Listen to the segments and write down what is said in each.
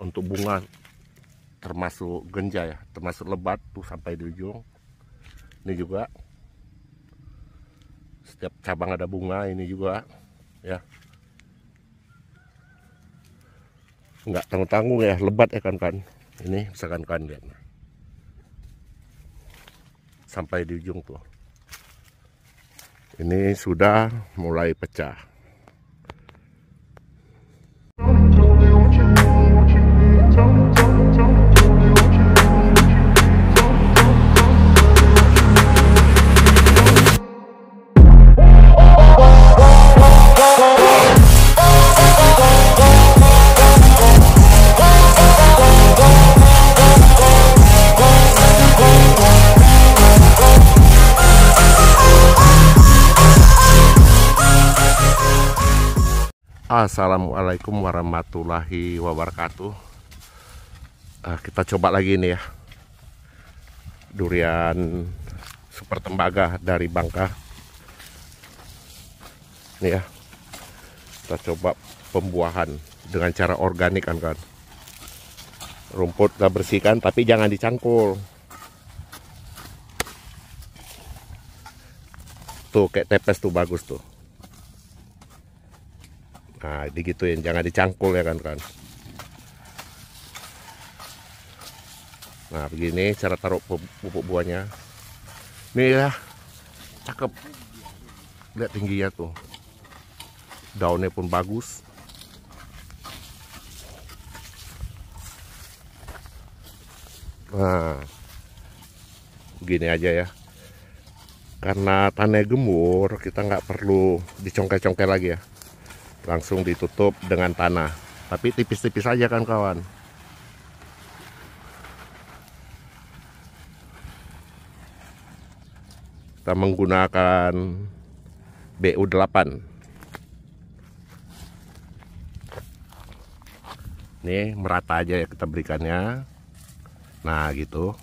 untuk bunga termasuk genja ya termasuk lebat tuh sampai di ujung ini juga setiap cabang ada bunga ini juga ya nggak tanggung-tanggung ya lebat ya kan kan ini misalkan kan lihat sampai di ujung tuh ini sudah mulai pecah Assalamualaikum warahmatullahi wabarakatuh uh, Kita coba lagi ini ya Durian super tembaga dari Bangka Ini ya Kita coba pembuahan dengan cara organik kan kan Rumput kita bersihkan tapi jangan dicangkul Tuh kayak tepes tuh bagus tuh nah digituin jangan dicangkul ya kan kan nah begini cara taruh pupuk buahnya ini ya cakep lihat tingginya tuh daunnya pun bagus nah begini aja ya karena tanah gemur kita nggak perlu dicongkel-congkel lagi ya langsung ditutup dengan tanah tapi tipis-tipis saja kan kawan kita menggunakan BU8 ini merata aja ya kita berikannya nah gitu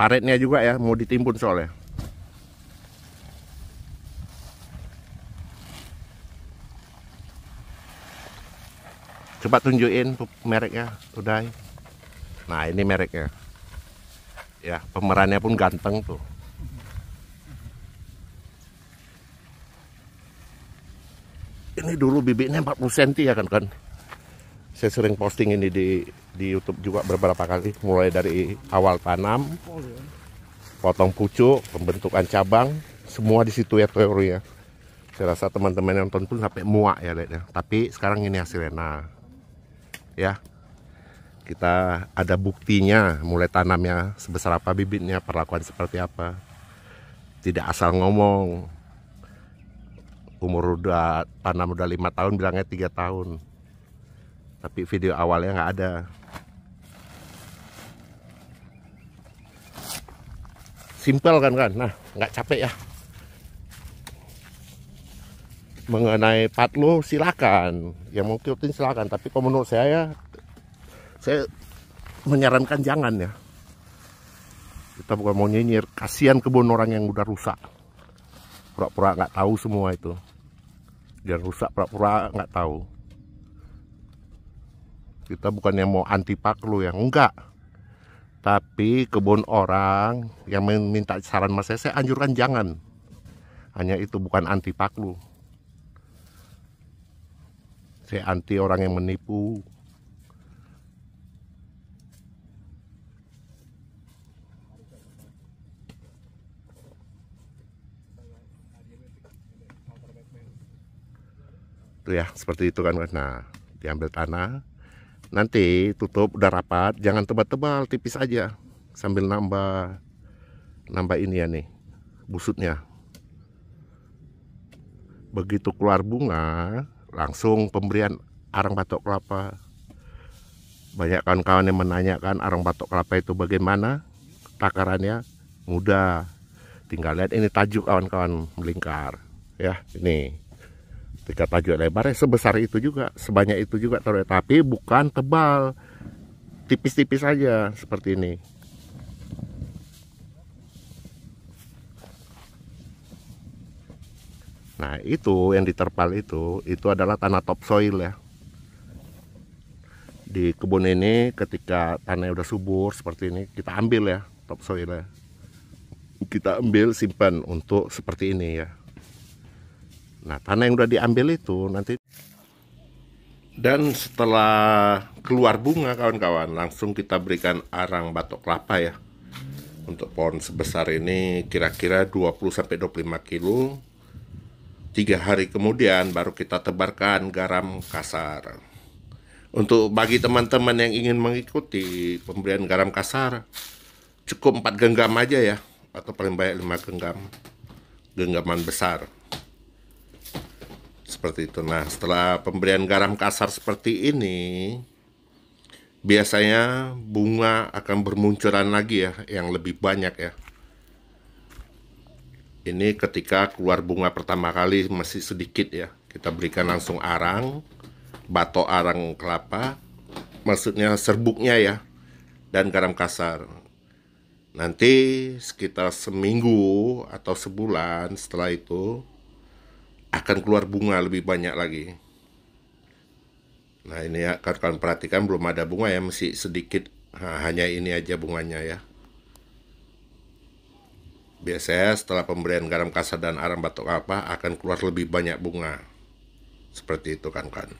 paretnya juga ya mau ditimbun soalnya coba tunjukin mereknya udah. nah ini mereknya ya pemerannya pun ganteng tuh ini dulu bibitnya 40 cm ya kan kan saya sering posting ini di di YouTube juga beberapa kali mulai dari awal tanam potong pucuk pembentukan cabang semua di situ ya teori ya saya rasa teman-teman yang nonton pun sampai muak ya lihatnya tapi sekarang ini hasilnya nah ya kita ada buktinya mulai tanamnya sebesar apa bibitnya perlakuan seperti apa tidak asal ngomong umur udah tanam udah lima tahun bilangnya tiga tahun tapi video awalnya nggak ada simpel kan kan nah nggak capek ya mengenai patlo silakan yang mau kiutin silakan tapi kalau menurut saya ya, saya menyarankan jangan ya kita bukan mau nyinyir kasihan kebun orang yang udah rusak pura-pura nggak -pura tahu semua itu dan rusak pura-pura nggak -pura tahu kita bukan yang mau anti Paklo yang enggak tapi kebun orang yang minta saran mas saya, saya anjurkan jangan hanya itu bukan anti Paklo saya anti orang yang menipu tuh ya seperti itu kan nah diambil tanah nanti tutup udah rapat jangan tebal-tebal tipis aja sambil nambah nambah ini ya nih busutnya begitu keluar bunga langsung pemberian arang batok kelapa banyak kawan-kawan yang menanyakan arang batok kelapa itu bagaimana takarannya mudah tinggal lihat ini tajuk kawan-kawan melingkar ya ini tiga tajuk lebarnya sebesar itu juga sebanyak itu juga tapi bukan tebal tipis-tipis saja -tipis seperti ini Nah itu yang diterpal itu, itu adalah tanah topsoil ya. Di kebun ini ketika tanahnya udah subur seperti ini, kita ambil ya topsoilnya. Kita ambil simpan untuk seperti ini ya. Nah tanah yang udah diambil itu nanti dan setelah keluar bunga kawan-kawan langsung kita berikan arang batok kelapa ya untuk pohon sebesar ini kira-kira 20-25 kilo Tiga hari kemudian baru kita tebarkan garam kasar. Untuk bagi teman-teman yang ingin mengikuti pemberian garam kasar, cukup empat genggam aja ya, atau paling banyak lima genggam. Genggaman besar. Seperti itu. Nah, setelah pemberian garam kasar seperti ini, biasanya bunga akan bermunculan lagi ya, yang lebih banyak ya ini ketika keluar bunga pertama kali masih sedikit ya kita berikan langsung arang batok arang kelapa maksudnya serbuknya ya dan garam kasar nanti sekitar seminggu atau sebulan setelah itu akan keluar bunga lebih banyak lagi nah ini ya kalian perhatikan belum ada bunga ya masih sedikit nah, hanya ini aja bunganya ya Biasanya setelah pemberian garam kasar dan arang batok apa akan keluar lebih banyak bunga. Seperti itu kan kan.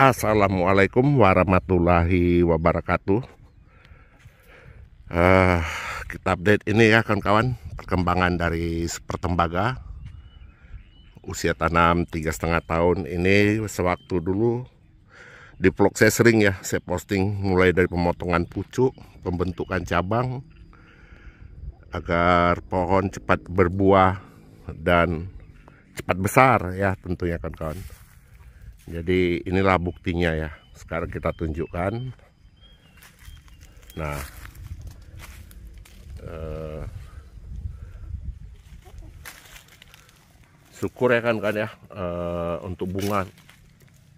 Assalamualaikum warahmatullahi wabarakatuh. Uh, kita update ini ya kawan-kawan perkembangan dari pertembaga usia tanam tiga setengah tahun ini sewaktu dulu di vlog saya sering ya saya posting mulai dari pemotongan pucuk pembentukan cabang agar pohon cepat berbuah dan cepat besar ya tentunya kan kawan jadi inilah buktinya ya sekarang kita tunjukkan nah uh, syukur ya kan kan ya uh, untuk bunga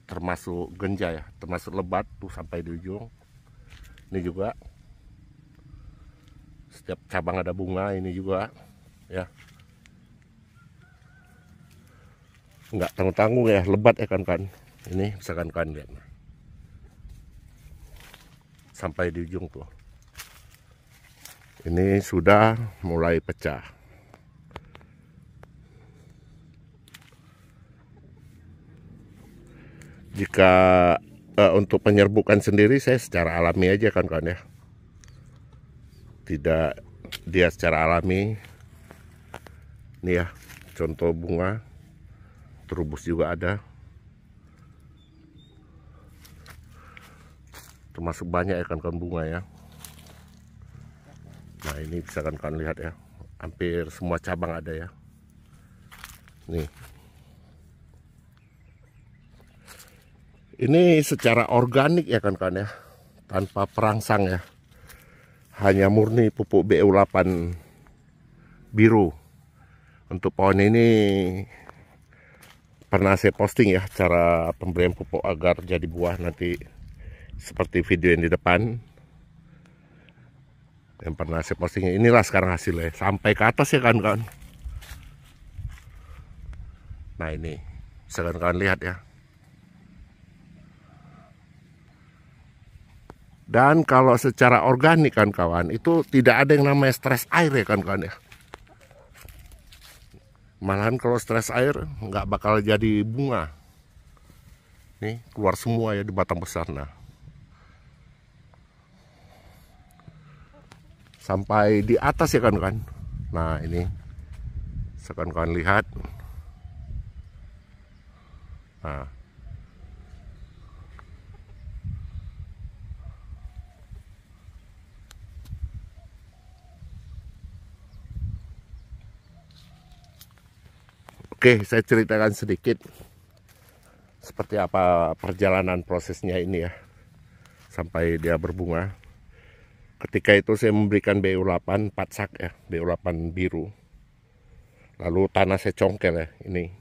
termasuk genja ya termasuk lebat tuh sampai di ujung ini juga setiap cabang ada bunga ini juga ya nggak tanggung-tanggung ya lebat ya kan-kan ini misalkan kan lihat sampai di ujung tuh ini sudah mulai pecah jika uh, untuk penyerbukan sendiri saya secara alami aja kan kawan ya tidak dia secara alami ini ya contoh bunga terubus juga ada termasuk banyak ya kan bunga ya nah ini bisa kan kalian lihat ya hampir semua cabang ada ya nih Ini secara organik ya kan kawan ya. Tanpa perangsang ya. Hanya murni pupuk BU8 biru. Untuk pohon ini pernah saya posting ya cara pemberian pupuk agar jadi buah nanti seperti video yang di depan yang pernah saya posting inilah sekarang hasilnya sampai ke atas ya kan kawan nah ini silahkan kalian lihat ya Dan kalau secara organik kan kawan, itu tidak ada yang namanya stres air ya kan kawan ya. Malahan kalau stres air nggak bakal jadi bunga. Nih keluar semua ya di batang besar nah. Sampai di atas ya kan kawan. Nah ini, sekarang kawan lihat. Nah Oke, saya ceritakan sedikit seperti apa perjalanan prosesnya ini ya. Sampai dia berbunga. Ketika itu saya memberikan BU8 4 sak ya, BU8 biru. Lalu tanah saya congkel ya, ini.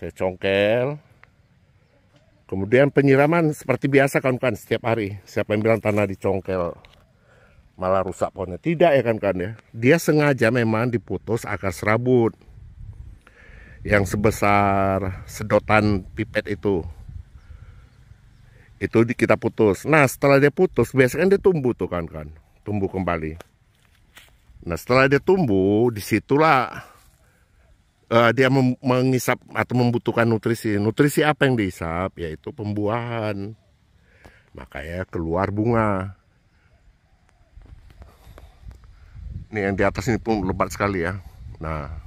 Saya congkel. Kemudian penyiraman seperti biasa kan-kan setiap hari. Siapa yang bilang tanah dicongkel malah rusak pohonnya. Tidak ya kan-kan ya. Dia sengaja memang diputus agar serabut yang sebesar sedotan pipet itu itu kita putus nah setelah dia putus biasanya dia tumbuh tuh kan kan tumbuh kembali nah setelah dia tumbuh disitulah uh, dia mengisap atau membutuhkan nutrisi nutrisi apa yang dihisap yaitu pembuahan makanya keluar bunga ini yang di atas ini pun lebat sekali ya nah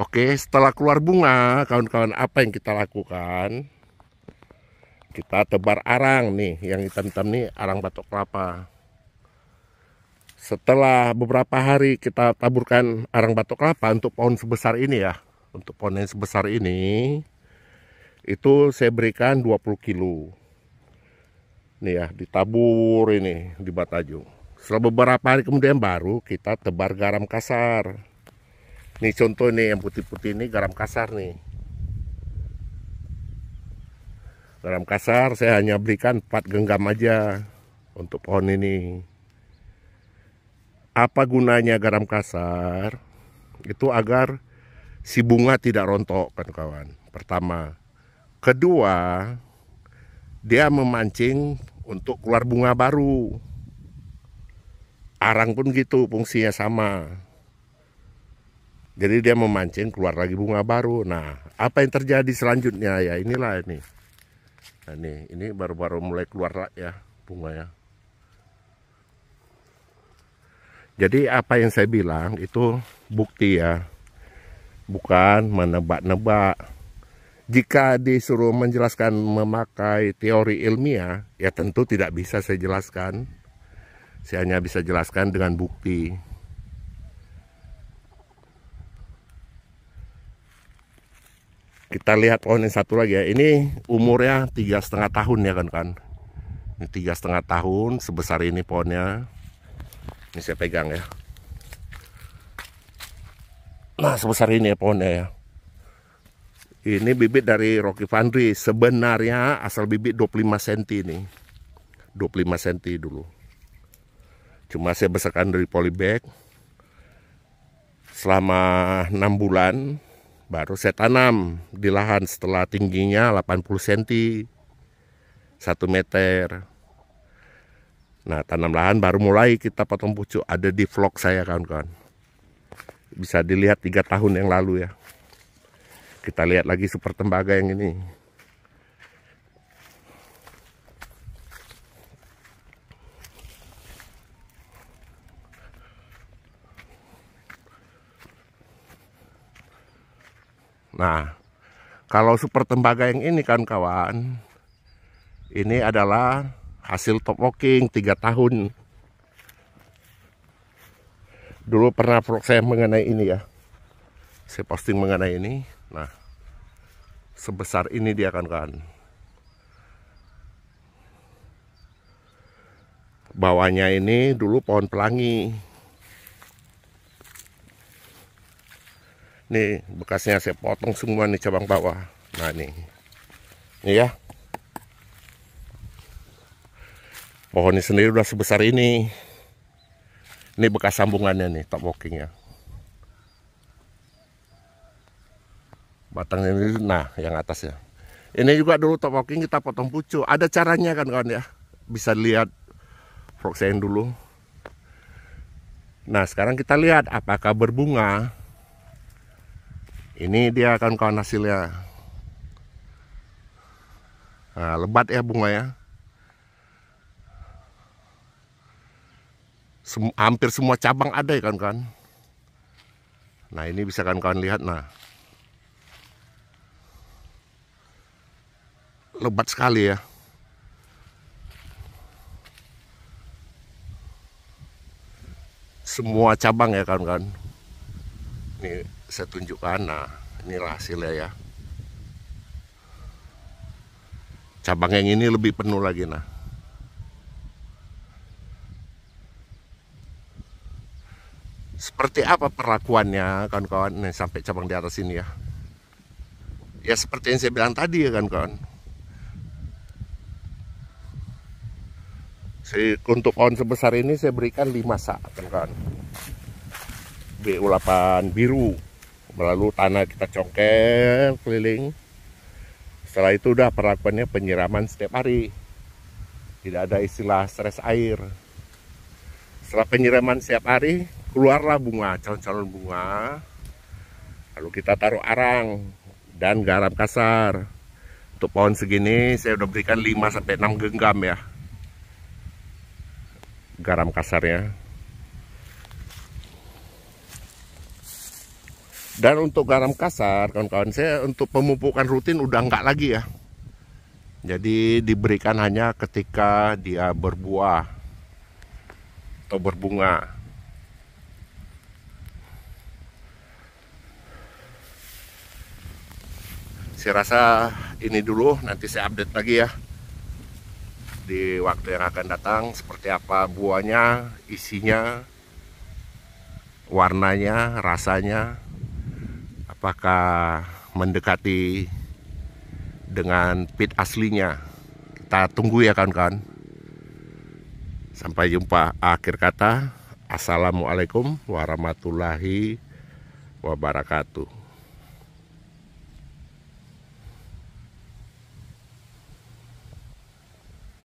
Oke, setelah keluar bunga, kawan-kawan apa yang kita lakukan? Kita tebar arang nih, yang hitam-hitam nih arang batok kelapa. Setelah beberapa hari kita taburkan arang batok kelapa untuk pohon sebesar ini ya. Untuk pohon yang sebesar ini, itu saya berikan 20 kilo. Nih ya, ditabur ini di Batajung. Setelah beberapa hari kemudian baru kita tebar garam kasar Nih contoh nih yang putih-putih ini garam kasar nih. Garam kasar saya hanya berikan 4 genggam aja untuk pohon ini. Apa gunanya garam kasar? Itu agar si bunga tidak rontok kan kawan. Pertama. Kedua, dia memancing untuk keluar bunga baru. Arang pun gitu fungsinya sama. Jadi dia memancing keluar lagi bunga baru. Nah, apa yang terjadi selanjutnya ya inilah ini. Nah, ini ini baru-baru mulai keluar ya bunga ya. Jadi apa yang saya bilang itu bukti ya. Bukan menebak-nebak. Jika disuruh menjelaskan memakai teori ilmiah, ya tentu tidak bisa saya jelaskan. Saya hanya bisa jelaskan dengan bukti. kita lihat pohon yang satu lagi ya ini umurnya tiga setengah tahun ya kan kan ini tiga setengah tahun sebesar ini pohonnya ini saya pegang ya nah sebesar ini ya pohonnya ya ini bibit dari Rocky Fandri sebenarnya asal bibit 25 cm ini 25 cm dulu cuma saya besarkan dari polybag selama 6 bulan baru saya tanam di lahan setelah tingginya 80 cm 1 meter nah tanam lahan baru mulai kita potong pucuk ada di vlog saya kawan-kawan bisa dilihat tiga tahun yang lalu ya kita lihat lagi super tembaga yang ini Nah, kalau super tembaga yang ini kan kawan, ini adalah hasil top walking 3 tahun. Dulu pernah vlog saya mengenai ini ya. Saya posting mengenai ini. Nah, sebesar ini dia kan kawan. Bawahnya ini dulu pohon pelangi. Nih bekasnya saya potong semua nih cabang bawah. Nah ini, nih ya. Pohonnya sendiri udah sebesar ini. Ini bekas sambungannya nih top walkingnya. Batangnya ini, nah yang atasnya. Ini juga dulu top walking kita potong pucuk. Ada caranya kan kawan ya. Bisa lihat frog dulu. Nah sekarang kita lihat apakah berbunga ini dia kawan-kawan hasilnya nah, lebat ya bunga ya Sem hampir semua cabang ada ya kawan-kawan nah ini bisa kawan-kawan lihat nah lebat sekali ya semua cabang ya kawan-kawan nih saya tunjukkan nah inilah hasilnya ya cabang yang ini lebih penuh lagi nah seperti apa perlakuannya kawan-kawan nih sampai cabang di atas ini ya ya seperti yang saya bilang tadi ya kawan-kawan si untuk pohon sebesar ini saya berikan 5 sak kawan-kawan BU8 biru lalu tanah kita congkel keliling setelah itu udah perlakuannya penyiraman setiap hari tidak ada istilah stres air setelah penyiraman setiap hari keluarlah bunga calon-calon bunga lalu kita taruh arang dan garam kasar untuk pohon segini saya udah berikan 5-6 genggam ya garam kasarnya Dan untuk garam kasar, kawan-kawan saya untuk pemupukan rutin udah nggak lagi ya. Jadi diberikan hanya ketika dia berbuah atau berbunga. Saya rasa ini dulu, nanti saya update lagi ya. Di waktu yang akan datang, seperti apa buahnya, isinya, warnanya, rasanya apakah mendekati dengan pit aslinya. Kita tunggu ya kawan-kawan. Sampai jumpa akhir kata. Assalamualaikum warahmatullahi wabarakatuh.